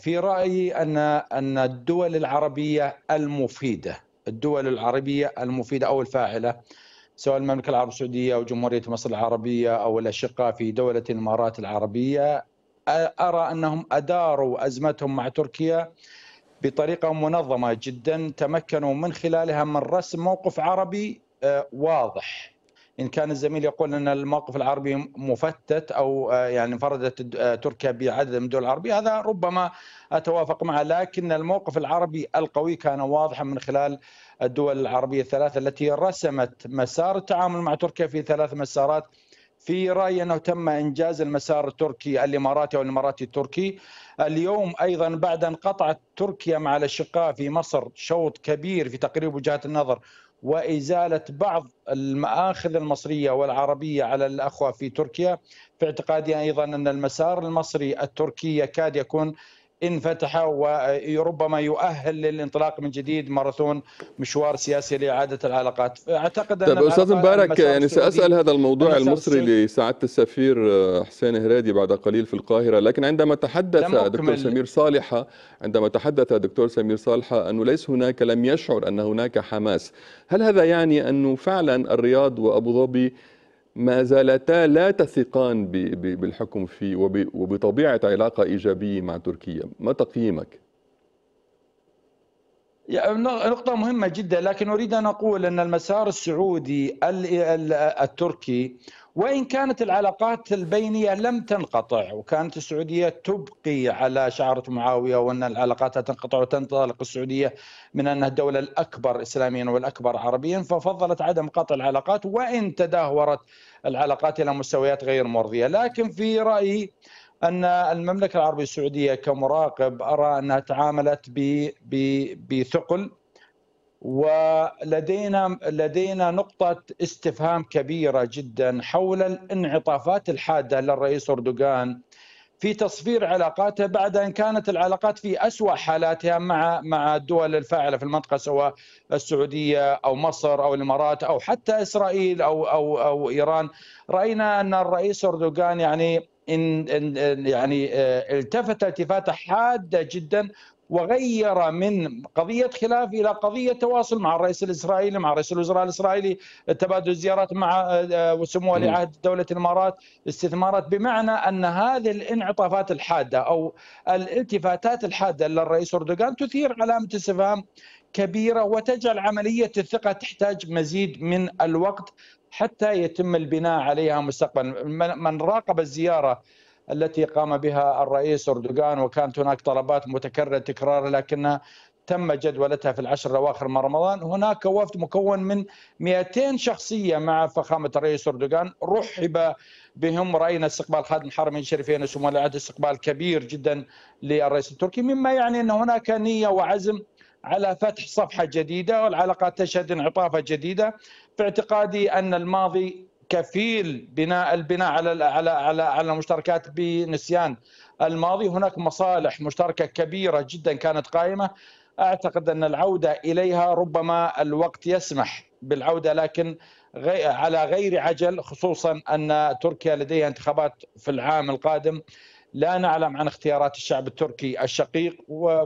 في رايي ان ان الدول العربيه المفيده الدول العربيه المفيده او الفاعله سواء المملكه العربيه السعوديه او جمهوريه مصر العربيه او الاشقاء في دوله الامارات العربيه ارى انهم اداروا ازمتهم مع تركيا بطريقه منظمه جدا تمكنوا من خلالها من رسم موقف عربي آه، واضح ان كان الزميل يقول ان الموقف العربي مفتت او آه، يعني انفردت آه، تركيا بعدد من الدول العربيه هذا ربما اتوافق معه لكن الموقف العربي القوي كان واضحا من خلال الدول العربيه الثلاثه التي رسمت مسار التعامل مع تركيا في ثلاث مسارات في رايي انه تم انجاز المسار التركي الاماراتي او الاماراتي التركي اليوم ايضا بعد ان قطعت تركيا مع الاشقاء في مصر شوط كبير في تقريب وجهات النظر وإزالة بعض المآخذ المصرية والعربية على الأخوة في تركيا في اعتقادي أيضا أن المسار المصري التركي يكاد يكون انفتح وربما آه، يؤهل للانطلاق من جديد ماراثون مشوار سياسي لإعادة العلاقات أعتقد أن طيب أستاذ مبارك يعني سأسأل هذا الموضوع المصري لسعادة السفير آه، حسين هرادي بعد قليل في القاهرة لكن عندما تحدث دكتور سمير صالحة عندما تحدث دكتور سمير صالحة أنه ليس هناك لم يشعر أن هناك حماس هل هذا يعني أنه فعلا الرياض وأبو ظبي ما زالتا لا تثقان بالحكم فيه وبطبيعة علاقة إيجابية مع تركيا ما تقييمك؟ نقطة مهمة جدا لكن أريد أن أقول أن المسار السعودي التركي وإن كانت العلاقات البينية لم تنقطع وكانت السعودية تبقي على شعرة معاوية وأن العلاقات لا تنقطع وتنطلق السعودية من أنها الدولة الأكبر إسلاميا والأكبر عربيا ففضلت عدم قطع العلاقات وإن تدهورت العلاقات إلى مستويات غير مرضية لكن في رأيي ان المملكه العربيه السعوديه كمراقب ارى انها تعاملت ب بثقل ولدينا لدينا نقطة استفهام كبيرة جدا حول الانعطافات الحادة للرئيس أردوغان في تصفير علاقاته بعد أن كانت العلاقات في أسوأ حالاتها مع مع الدول الفاعلة في المنطقة سواء السعودية أو مصر أو الإمارات أو حتى إسرائيل أو أو أو إيران رأينا أن الرئيس أردوغان يعني إن يعني آه، التفت التفاته حاده جدا وغير من قضية خلاف إلى قضية تواصل مع الرئيس الإسرائيلي مع رئيس الوزراء الإسرائيلي تبادل زيارات مع آه، ولي عهد دولة الإمارات استثمارات بمعنى أن هذه الانعطافات الحادة أو الالتفاتات الحادة للرئيس أردوغان تثير علامة استفهام كبيرة وتجعل عملية الثقة تحتاج مزيد من الوقت حتى يتم البناء عليها مستقبلا من راقب الزيارة التي قام بها الرئيس أردوغان وكانت هناك طلبات متكررة تكرار لكنها تم جدولتها في العشر الاواخر من رمضان هناك وفد مكون من 200 شخصيه مع فخامه الرئيس اردوغان رحب بهم راينا استقبال خادم الحرمين الشريفين وسمو العهد استقبال كبير جدا للرئيس التركي مما يعني ان هناك نيه وعزم على فتح صفحه جديده والعلاقات تشهد انعطافه جديده في اعتقادي ان الماضي كفيل بناء البناء على على على على المشتركات بنسيان الماضي هناك مصالح مشتركه كبيره جدا كانت قائمه اعتقد ان العوده اليها ربما الوقت يسمح بالعوده لكن على غير عجل خصوصا ان تركيا لديها انتخابات في العام القادم لا نعلم عن اختيارات الشعب التركي الشقيق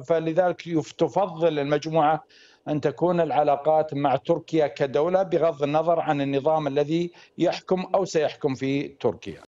فلذلك تفضل المجموعه ان تكون العلاقات مع تركيا كدوله بغض النظر عن النظام الذي يحكم او سيحكم في تركيا.